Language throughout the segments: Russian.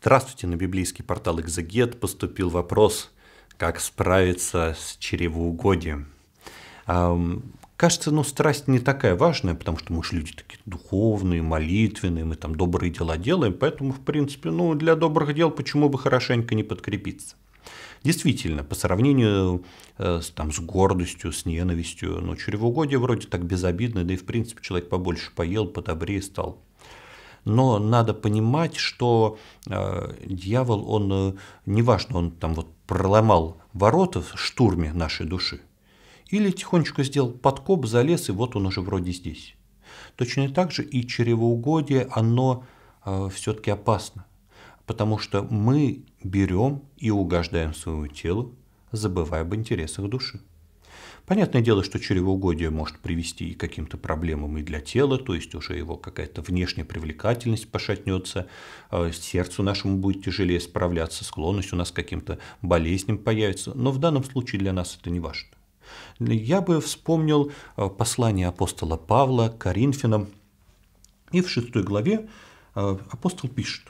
Здравствуйте, на библейский портал «Экзегет» поступил вопрос, как справиться с чревоугодием. Эм, кажется, ну, страсть не такая важная, потому что мы же люди такие духовные, молитвенные, мы там добрые дела делаем, поэтому, в принципе, ну, для добрых дел почему бы хорошенько не подкрепиться. Действительно, по сравнению э, с, там, с гордостью, с ненавистью, ну, чревоугодие вроде так безобидно, да и, в принципе, человек побольше поел, подобрее стал но надо понимать, что э, дьявол, он, э, неважно, он там вот проломал ворота в штурме нашей души, или тихонечко сделал подкоп, залез, и вот он уже вроде здесь. Точно так же и чревоугодие, оно э, все-таки опасно, потому что мы берем и угождаем своему телу, забывая об интересах души. Понятное дело, что чревоугодие может привести и к каким-то проблемам и для тела, то есть уже его какая-то внешняя привлекательность пошатнется, э, сердцу нашему будет тяжелее справляться, склонность у нас к каким-то болезням появится, но в данном случае для нас это не важно. Я бы вспомнил э, послание апостола Павла к Коринфянам, и в шестой главе э, апостол пишет,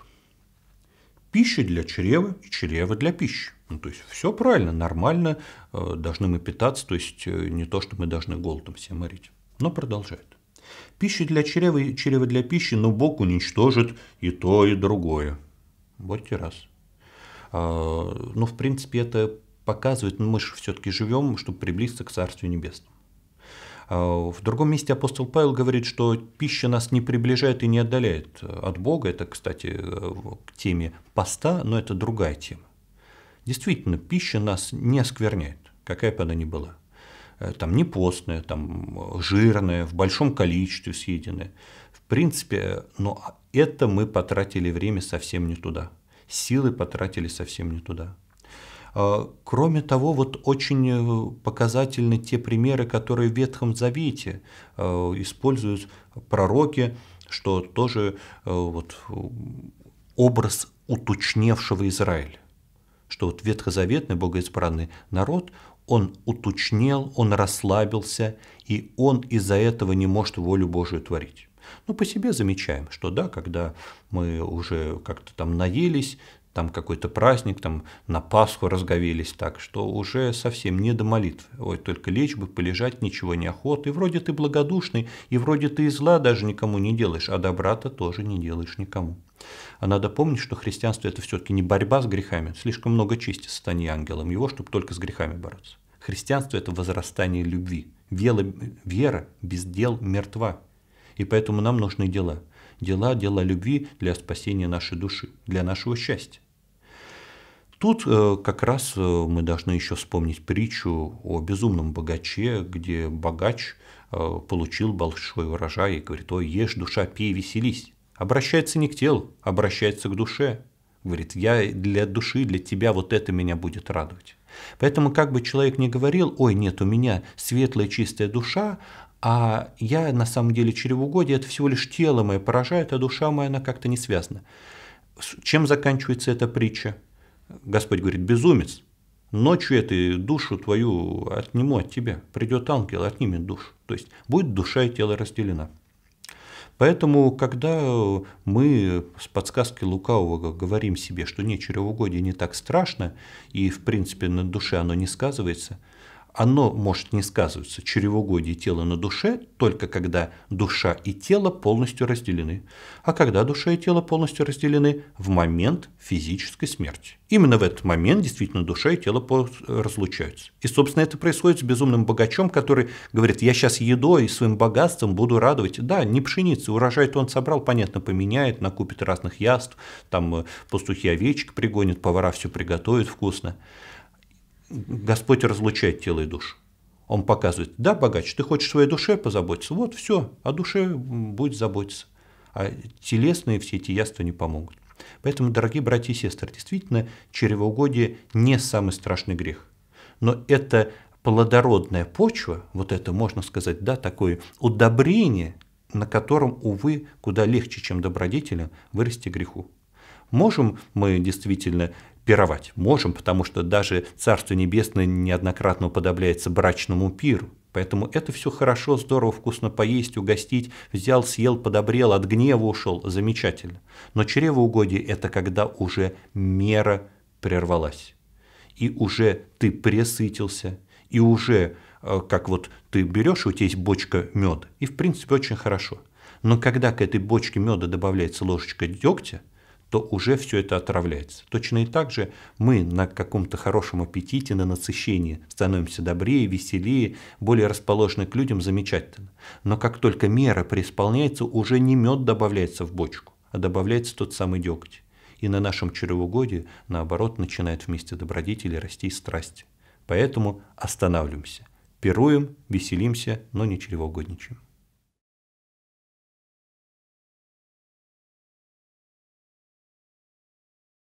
«Пища для чрева и чрева для пищи, ну, то есть все правильно, нормально, э, должны мы питаться, то есть э, не то, что мы должны голодом все морить. Но продолжает. Пища для чрева и чрево для пищи, но Бог уничтожит и то, и другое. Вот и раз. А, ну, в принципе, это показывает, ну, мы же все-таки живем, чтобы приблизиться к Царствию Небесному. А, в другом месте апостол Павел говорит, что пища нас не приближает и не отдаляет от Бога. Это, кстати, э, к теме поста, но это другая тема. Действительно, пища нас не оскверняет, какая бы она ни была. Э, там не постная, там э, жирная, в большом количестве съеденная. В принципе, но это мы потратили время совсем не туда. Силы потратили совсем не туда. Э, кроме того, вот очень показательны те примеры, которые в Ветхом Завете используют пророки, что тоже вот образ уточневшего Израиля что вот ветхозаветный богоизбранный народ, он уточнел, он расслабился, и он из-за этого не может волю Божию творить. Но ну, по себе замечаем, что да, когда мы уже как-то там наелись, там какой-то праздник, там на Пасху разговелись так, что уже совсем не до молитв. Ой, только лечь бы, полежать, ничего не охот. И вроде ты благодушный, и вроде ты и зла даже никому не делаешь, а добра-то тоже не делаешь никому. А надо помнить, что христианство – это все-таки не борьба с грехами. Слишком много чести стани ангелом его, чтобы только с грехами бороться. Христианство – это возрастание любви. Вера, вера без дел мертва. И поэтому нам нужны дела – дела, дела любви для спасения нашей души, для нашего счастья. Тут э, как раз э, мы должны еще вспомнить притчу о безумном богаче, где богач э, получил большой урожай и говорит, ой, ешь, душа, пей, веселись. Обращается не к телу, обращается к душе. Говорит, я для души, для тебя вот это меня будет радовать. Поэтому как бы человек ни говорил, ой, нет, у меня светлая чистая душа, а я на самом деле чревоугодие это всего лишь тело мое поражает, а душа моя она как-то не связана. Чем заканчивается эта притча? Господь говорит, безумец, ночью этой душу твою отниму от тебя, придет ангел, отнимет душу. То есть будет душа и тело разделена. Поэтому, когда мы с подсказки лукавого говорим себе, что не чревоугодие не так страшно, и в принципе на душе оно не сказывается, оно может не сказываться, чревоугодие тела на душе, только когда душа и тело полностью разделены. А когда душа и тело полностью разделены? В момент физической смерти. Именно в этот момент действительно душа и тело разлучаются. И, собственно, это происходит с безумным богачом, который говорит, я сейчас едой и своим богатством буду радовать. Да, не пшеницы, урожай-то он собрал, понятно, поменяет, накупит разных яств, там э, пастухи овечек пригонит, повара все приготовит вкусно. Господь разлучает тело и душу. Он показывает, да, богач, ты хочешь своей душе позаботиться, вот все, о душе будет заботиться. А телесные все эти яства не помогут. Поэтому, дорогие братья и сестры, действительно, чревоугодие не самый страшный грех. Но это плодородная почва, вот это можно сказать, да, такое удобрение, на котором, увы, куда легче, чем добродетелям, вырасти греху. Можем мы действительно пировать можем, потому что даже Царство Небесное неоднократно уподобляется брачному пиру. Поэтому это все хорошо, здорово, вкусно поесть, угостить, взял, съел, подобрел, от гнева ушел, замечательно. Но чревоугодие – это когда уже мера прервалась. И уже ты пресытился, и уже, э, как вот ты берешь, у тебя есть бочка меда, и в принципе очень хорошо. Но когда к этой бочке меда добавляется ложечка дегтя – то уже все это отравляется. Точно и так же мы на каком-то хорошем аппетите, на насыщении становимся добрее, веселее, более расположены к людям, замечательно. Но как только мера преисполняется, уже не мед добавляется в бочку, а добавляется тот самый деготь. И на нашем чревоугодии, наоборот, начинает вместе добродетели расти страсть. Поэтому останавливаемся, пируем, веселимся, но не чревоугодничаем.